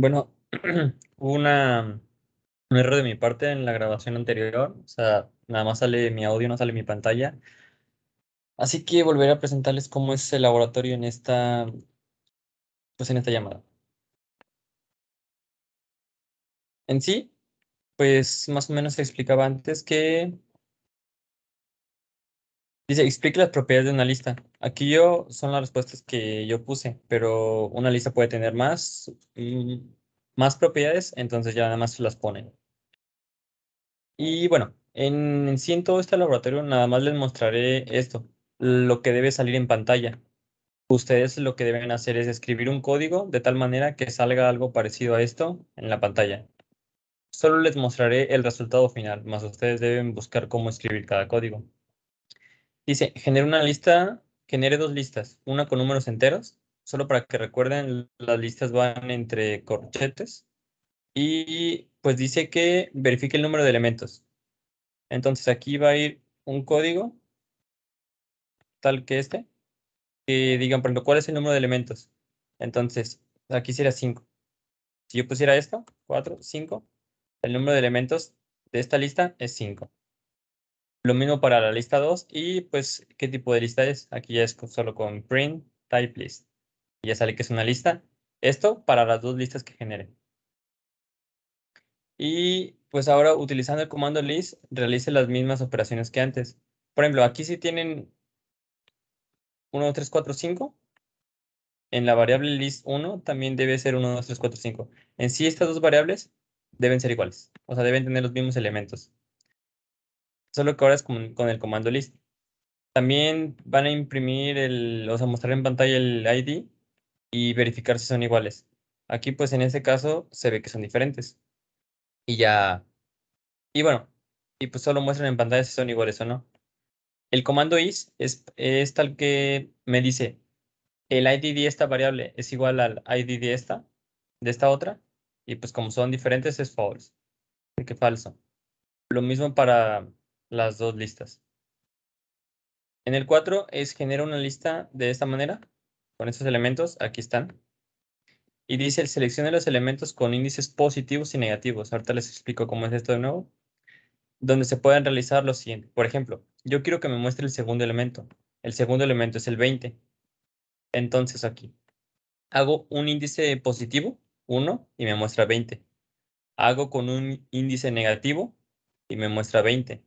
Bueno, hubo una, un error de mi parte en la grabación anterior, o sea, nada más sale mi audio, no sale mi pantalla. Así que volveré a presentarles cómo es el laboratorio en esta, pues en esta llamada. En sí, pues más o menos se explicaba antes que Dice, explique las propiedades de una lista. Aquí yo son las respuestas que yo puse, pero una lista puede tener más, mm, más propiedades, entonces ya nada más se las ponen. Y bueno, en, este laboratorio nada más les mostraré esto, lo que debe salir en pantalla. Ustedes lo que deben hacer es escribir un código de tal manera que salga algo parecido a esto en la pantalla. Solo les mostraré el resultado final, más ustedes deben buscar cómo escribir cada código. Dice, genere una lista, genere dos listas, una con números enteros, solo para que recuerden, las listas van entre corchetes. Y pues dice que verifique el número de elementos. Entonces aquí va a ir un código tal que este, que digan, por ejemplo, ¿cuál es el número de elementos? Entonces, aquí sería 5. Si yo pusiera esto, 4, 5, el número de elementos de esta lista es 5. Lo mismo para la lista 2 y pues qué tipo de lista es. Aquí ya es solo con print type list. Ya sale que es una lista. Esto para las dos listas que genere. Y pues ahora utilizando el comando list realice las mismas operaciones que antes. Por ejemplo, aquí si tienen 1, 2, 3, 4, 5. En la variable list 1 también debe ser 1, 2, 3, 4, 5. En sí estas dos variables deben ser iguales. O sea, deben tener los mismos elementos solo que ahora es con, el comando list. También van a imprimir, el, o sea, mostrar en pantalla el ID y verificar si son iguales. Aquí, pues en este caso, se ve que son diferentes. Y ya. Y bueno, y pues solo muestran en pantalla si son iguales o no. El comando is es, tal que me dice el ID de esta variable es igual al ID de esta, de esta otra. Y pues como son diferentes es false, que falso. Lo mismo para las dos listas. En el 4 es genera una lista de esta manera, con estos elementos, aquí están. Y dice, seleccione los elementos con índices positivos y negativos. Ahorita les explico cómo es esto de nuevo. Donde se pueden realizar lo siguiente. Por ejemplo, yo quiero que me muestre el segundo elemento. El segundo elemento es el 20. Entonces aquí hago un índice positivo, 1, y me muestra 20. Hago con un índice negativo y me muestra 20.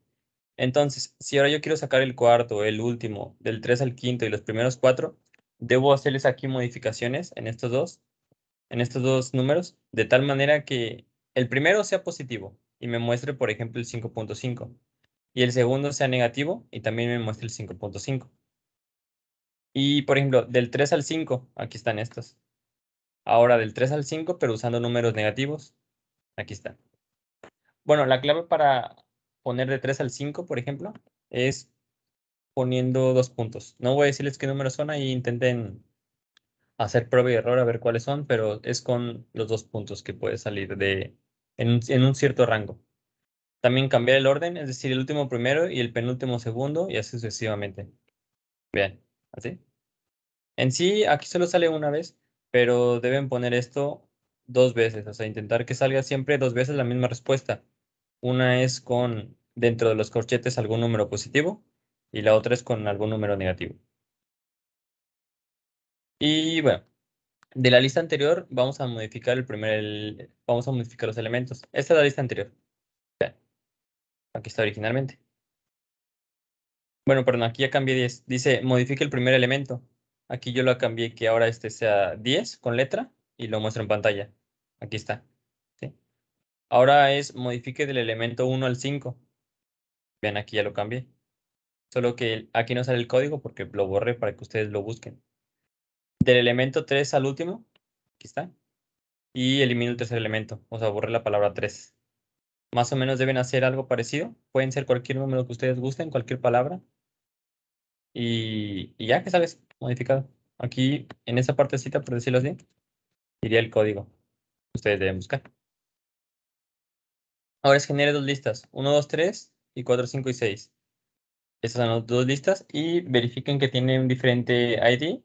Entonces, si ahora yo quiero sacar el cuarto, el último, del 3 al quinto y los primeros cuatro, debo hacerles aquí modificaciones en estos dos, en estos dos números, de tal manera que el primero sea positivo y me muestre, por ejemplo, el 5.5, y el segundo sea negativo y también me muestre el 5.5. Y, por ejemplo, del 3 al 5, aquí están estos. Ahora del 3 al 5, pero usando números negativos, aquí están. Bueno, la clave para poner de 3 al 5, por ejemplo, es poniendo dos puntos. No voy a decirles qué números son, ahí intenten hacer prueba y error a ver cuáles son, pero es con los dos puntos que puede salir de, en, en un cierto rango. También cambiar el orden, es decir, el último primero y el penúltimo segundo y así sucesivamente. Bien, así. En sí, aquí solo sale una vez, pero deben poner esto dos veces, o sea, intentar que salga siempre dos veces la misma respuesta. Una es con dentro de los corchetes algún número positivo y la otra es con algún número negativo. Y bueno, de la lista anterior vamos a modificar el primer, vamos a modificar los elementos. Esta es la lista anterior. Aquí está originalmente. Bueno, perdón, aquí ya cambié 10. Dice, modifique el primer elemento. Aquí yo lo cambié que ahora este sea 10 con letra y lo muestro en pantalla. Aquí está. Ahora es modifique del elemento 1 al 5. Vean, aquí ya lo cambié. Solo que aquí no sale el código porque lo borré para que ustedes lo busquen. Del elemento 3 al último, aquí está. Y elimino el tercer elemento, o sea, borré la palabra 3. Más o menos deben hacer algo parecido. Pueden ser cualquier número que ustedes gusten, cualquier palabra. Y, ya que sabes, modificado. Aquí, en esa partecita, por decirlo así, iría el código. Ustedes deben buscar. Ahora es genere dos listas, 1, 2, 3 y 4, 5 y 6. Estas son las dos listas y verifiquen que tienen un diferente ID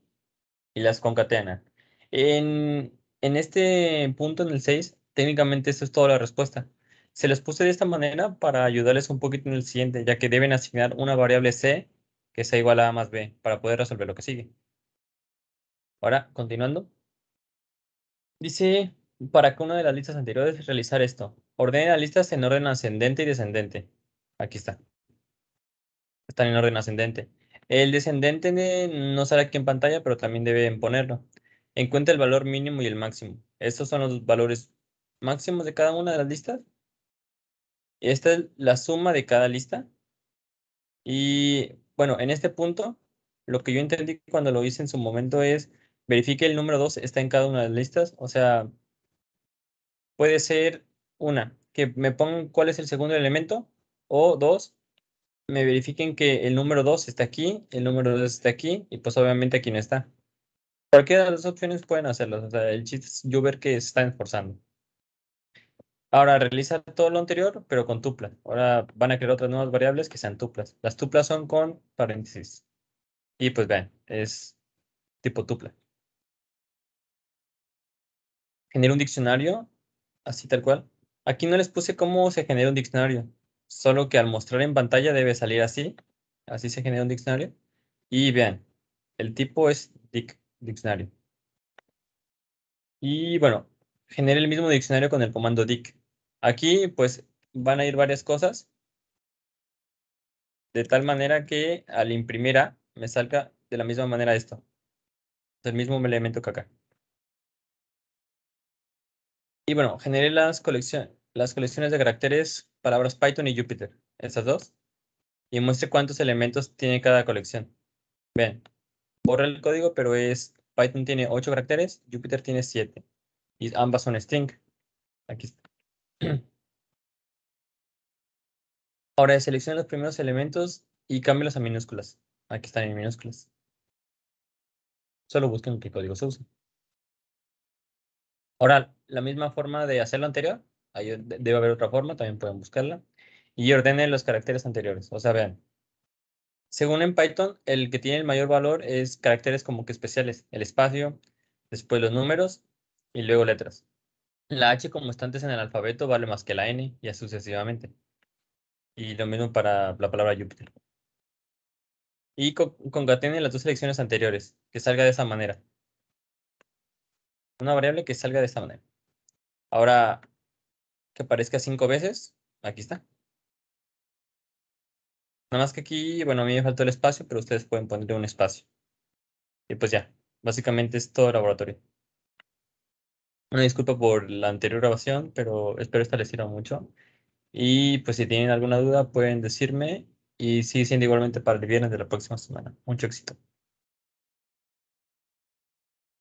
y las concatenan. En, en este punto, en el 6, técnicamente esto es toda la respuesta. Se las puse de esta manera para ayudarles un poquito en el siguiente, ya que deben asignar una variable C que sea igual a A más B para poder resolver lo que sigue. Ahora, continuando. Dice, para que una de las listas anteriores, realizar esto. Ordenen las listas en orden ascendente y descendente. Aquí está. Están en orden ascendente. El descendente no sale aquí en pantalla, pero también deben ponerlo. Encuentra el valor mínimo y el máximo. Estos son los valores máximos de cada una de las listas. Esta es la suma de cada lista. Y bueno, en este punto, lo que yo entendí cuando lo hice en su momento es verifique el número 2 está en cada una de las listas. O sea, puede ser una, que me pongan cuál es el segundo elemento, o dos, me verifiquen que el número 2 está aquí, el número dos está aquí, y pues obviamente aquí no está. Cualquiera de las opciones pueden hacerlo, el chiste es yo ver que se está esforzando. Ahora realiza todo lo anterior, pero con tupla. Ahora van a crear otras nuevas variables que sean tuplas. Las tuplas son con paréntesis. Y pues vean, es tipo tupla. Generar un diccionario, así tal cual. Aquí no les puse cómo se genera un diccionario, solo que al mostrar en pantalla debe salir así. Así se genera un diccionario. Y vean, el tipo es dic, diccionario. Y bueno, Genere el mismo diccionario con el comando dic. Aquí pues van a ir varias cosas. De tal manera que al imprimir me salga de la misma manera esto. El mismo elemento que acá. Y bueno, generé las colecciones, las colecciones de caracteres, palabras Python y Jupyter, esas dos, y muestre cuántos elementos tiene cada colección. Bien. borra el código, pero es Python tiene 8 caracteres, Jupyter tiene 7, y ambas son string. Aquí está. Ahora selecciona los primeros elementos y cámbialos a minúsculas. Aquí están en minúsculas. Solo busquen qué código se usa. Ahora, la misma forma de hacer lo anterior, debe haber otra forma, también pueden buscarla. Y ordenen los caracteres anteriores. O sea, vean. Según en Python, el que tiene el mayor valor es caracteres como que especiales. El espacio, después los números y luego letras. La H como está antes en el alfabeto vale más que la N y así sucesivamente. Y lo mismo para la palabra Júpiter. Y concatenen las dos selecciones anteriores, que salga de esa manera. Una variable que salga de esa manera. Ahora, que aparezca cinco veces. Aquí está. Nada más que aquí, bueno, a mí me faltó el espacio, pero ustedes pueden ponerle un espacio. Y pues ya, básicamente es todo laboratorio. Una disculpa por la anterior grabación, pero espero esta les sirva mucho. Y pues si tienen alguna duda pueden decirme y sí, siendo igualmente para el viernes de la próxima semana. Mucho éxito.